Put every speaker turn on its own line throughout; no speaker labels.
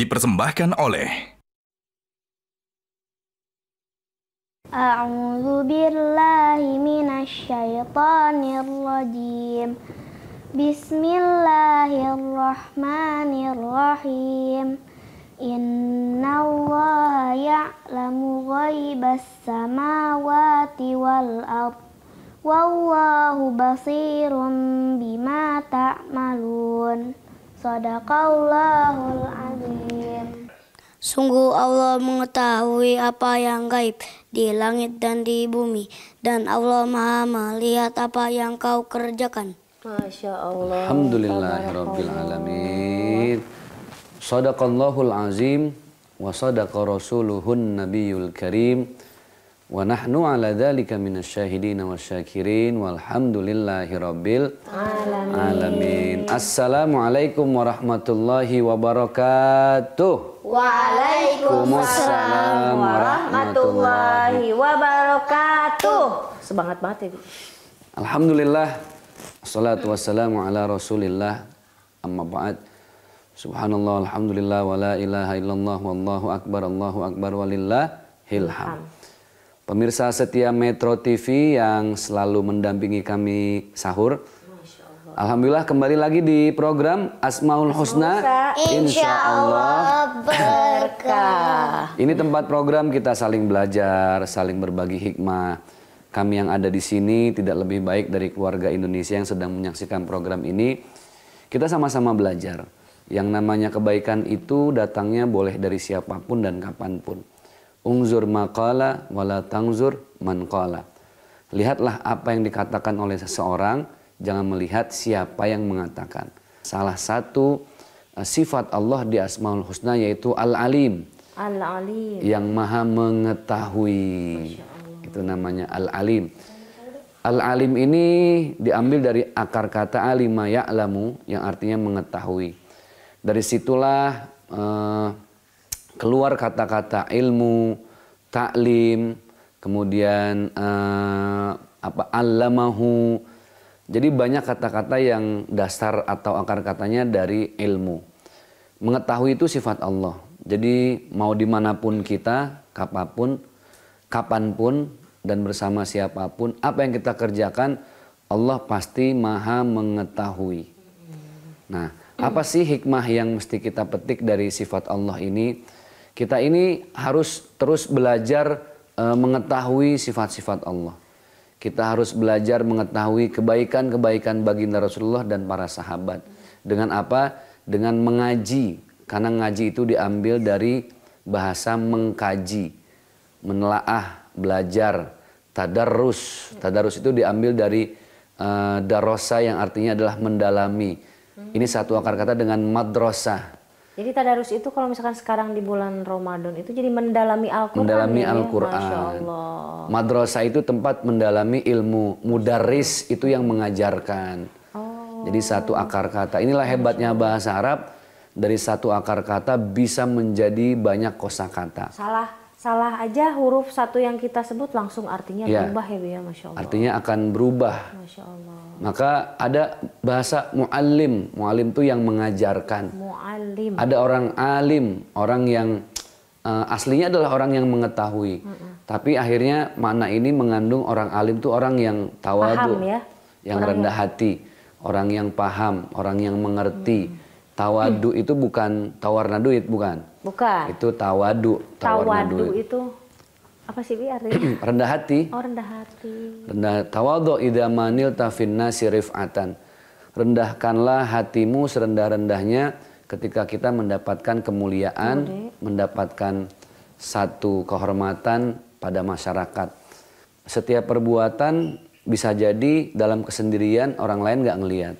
dipersembahkan oleh A'udzu billahi minasyaitonir rajim. Bismillahirrahmanirrahim. Innallaha ya'lamu ghaibas samawati wal ard. Wallahu basirun bima ta'malun. Ta Sadaqallahul azim. Sungguh Allah mengetahui apa yang gaib di langit dan di bumi dan Allah Maha melihat apa yang kau kerjakan. Masya Allah. Alhamdulillahirabbil alamin. Sadaqallahul azim wa sadaqa rasuluhun nabiyul karim. Wa nahnu ala dhalika wa syakirin walhamdulillahi rabbil alamin. Assalamualaikum warahmatullahi wabarakatuh. Waalaikumsalam warahmatullahi wabarakatuh. Semangat banget ini. Alhamdulillah. Assalatu wassalamu ala rasulillah. Amma ba'd. Subhanallah, alhamdulillah, wa la ilaha illallah, wallahu akbar, allahu akbar, walillah hilham. Ilham. Pemirsa setia Metro TV yang selalu mendampingi kami sahur. Alhamdulillah kembali lagi di program Asmaul Husna. Insya Allah berkah. Ini tempat program kita saling belajar, saling berbagi hikmah. Kami yang ada di sini tidak lebih baik dari keluarga Indonesia yang sedang menyaksikan program ini. Kita sama-sama belajar. Yang namanya kebaikan itu datangnya boleh dari siapapun dan kapanpun. Ungzur maqala wala tangzur qala. Lihatlah apa yang dikatakan oleh seseorang, jangan melihat siapa yang mengatakan. Salah satu eh, sifat Allah di Asmaul Husna yaitu Al-Alim. Al-Alim. Yang maha mengetahui. Itu namanya Al-Alim. Al-alim ini diambil dari akar kata alima ya'lamu yang artinya mengetahui. Dari situlah uh, keluar kata-kata ilmu, taklim, kemudian uh, apa alamahu. Jadi banyak kata-kata yang dasar atau akar katanya dari ilmu. Mengetahui itu sifat Allah. Jadi mau dimanapun kita, kapanpun, kapanpun, dan bersama siapapun, apa yang kita kerjakan, Allah pasti maha mengetahui. Nah, apa sih hikmah yang mesti kita petik dari sifat Allah ini? Kita ini harus terus belajar e, mengetahui sifat-sifat Allah. Kita harus belajar mengetahui kebaikan-kebaikan baginda Rasulullah dan para sahabat. Dengan apa? Dengan mengaji. Karena ngaji itu diambil dari bahasa mengkaji, menelaah, belajar, tadarus. Tadarus itu diambil dari uh, darosa yang artinya adalah mendalami. Ini satu akar kata dengan madrasah. Jadi tadarus itu kalau misalkan sekarang di bulan Ramadan itu jadi mendalami Al-Qur'an. Mendalami Al-Qur'an. Madrasah itu tempat mendalami ilmu. Mudaris itu yang mengajarkan. Oh. Jadi satu akar kata. Inilah hebatnya bahasa Arab. Dari satu akar kata bisa menjadi banyak kosakata. Salah salah aja huruf satu yang kita sebut langsung artinya ya. berubah ya ya Masya Allah. Artinya akan berubah. Masya Allah. Maka ada bahasa mu'alim. Mu'alim itu yang mengajarkan. Mu'alim. Ada orang alim, orang yang uh, aslinya adalah orang yang mengetahui. Mm -mm. Tapi akhirnya makna ini mengandung orang alim itu orang yang tawadu. Paham ya?
Yang orang rendah yang...
hati, orang yang paham, orang yang mengerti. Mm. Tawadu hmm. itu bukan tawarna duit, bukan Bukan. Itu tawadu. Tawadu itu apa sih bi rendah hati. Oh, rendah hati. Rendah tawadu idza manil sirifatan Rendahkanlah hatimu serendah-rendahnya ketika kita mendapatkan kemuliaan, iya, mendapatkan satu kehormatan pada masyarakat. Setiap perbuatan bisa jadi dalam kesendirian orang lain nggak ngelihat.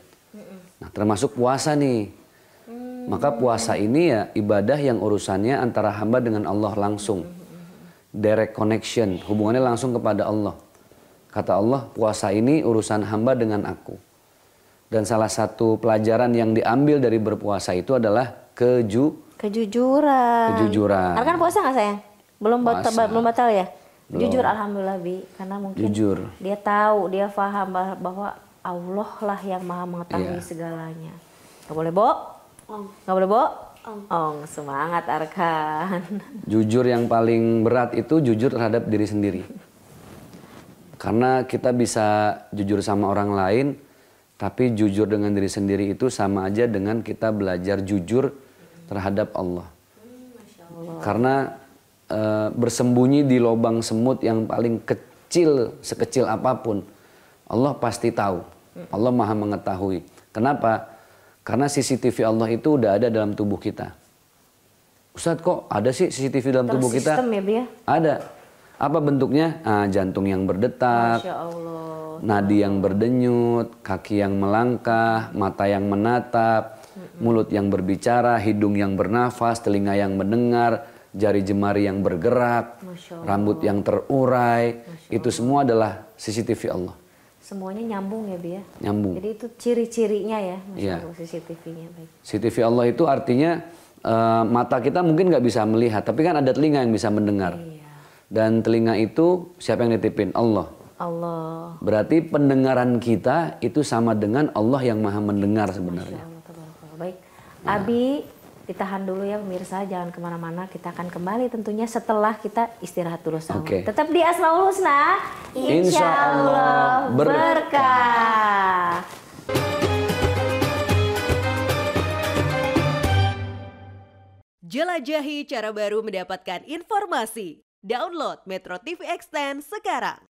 Nah, termasuk puasa nih maka puasa ini ya ibadah yang urusannya antara hamba dengan Allah langsung. Direct connection, hubungannya langsung kepada Allah. Kata Allah, puasa ini urusan hamba dengan aku. Dan salah satu pelajaran yang diambil dari berpuasa itu adalah keju kejujuran. Kejujuran. Karena kan puasa nggak sayang? Belum batal, belum batal ya? Belum. Jujur alhamdulillah Bi, karena mungkin Jujur. dia tahu, dia paham bahwa Allah lah yang maha mengetahui yeah. segalanya. Gak boleh bohong Ong. Nggak boleh bohong? Ong. Ong, semangat Arkan. Jujur yang paling berat itu jujur terhadap diri sendiri. Karena kita bisa jujur sama orang lain, tapi jujur dengan diri sendiri itu sama aja dengan kita belajar jujur terhadap Allah. Allah. Karena e, bersembunyi di lubang semut yang paling kecil, sekecil apapun, Allah pasti tahu. Allah maha mengetahui. Kenapa? Karena CCTV Allah itu udah ada dalam tubuh kita. Ustadz kok ada sih CCTV dalam Terus tubuh kita? Ya, Bia? Ya? Ada. Apa bentuknya? Nah, jantung yang berdetak, nadi yang berdenyut, kaki yang melangkah, mata yang menatap, mm-hmm. mulut yang berbicara, hidung yang bernafas, telinga yang mendengar, jari jemari yang bergerak, rambut yang terurai. Itu semua adalah CCTV Allah semuanya nyambung ya biar ya? Nyambung. Jadi itu ciri-cirinya ya Mas ya. CCTV-nya. Baik. CCTV Allah itu artinya uh, mata kita mungkin nggak bisa melihat, tapi kan ada telinga yang bisa mendengar. Iya. Dan telinga itu siapa yang nitipin? Allah. Allah. Berarti pendengaran kita itu sama dengan Allah yang maha mendengar sebenarnya. Masya Allah, Baik. Nah. Abi ditahan dulu ya pemirsa, jangan kemana-mana. Kita akan kembali tentunya setelah kita istirahat dulu sahur. Okay. Tetap di Asmaul Husna, Insya, Allah berkah. Jelajahi cara baru mendapatkan informasi. Download Metro TV Extend sekarang.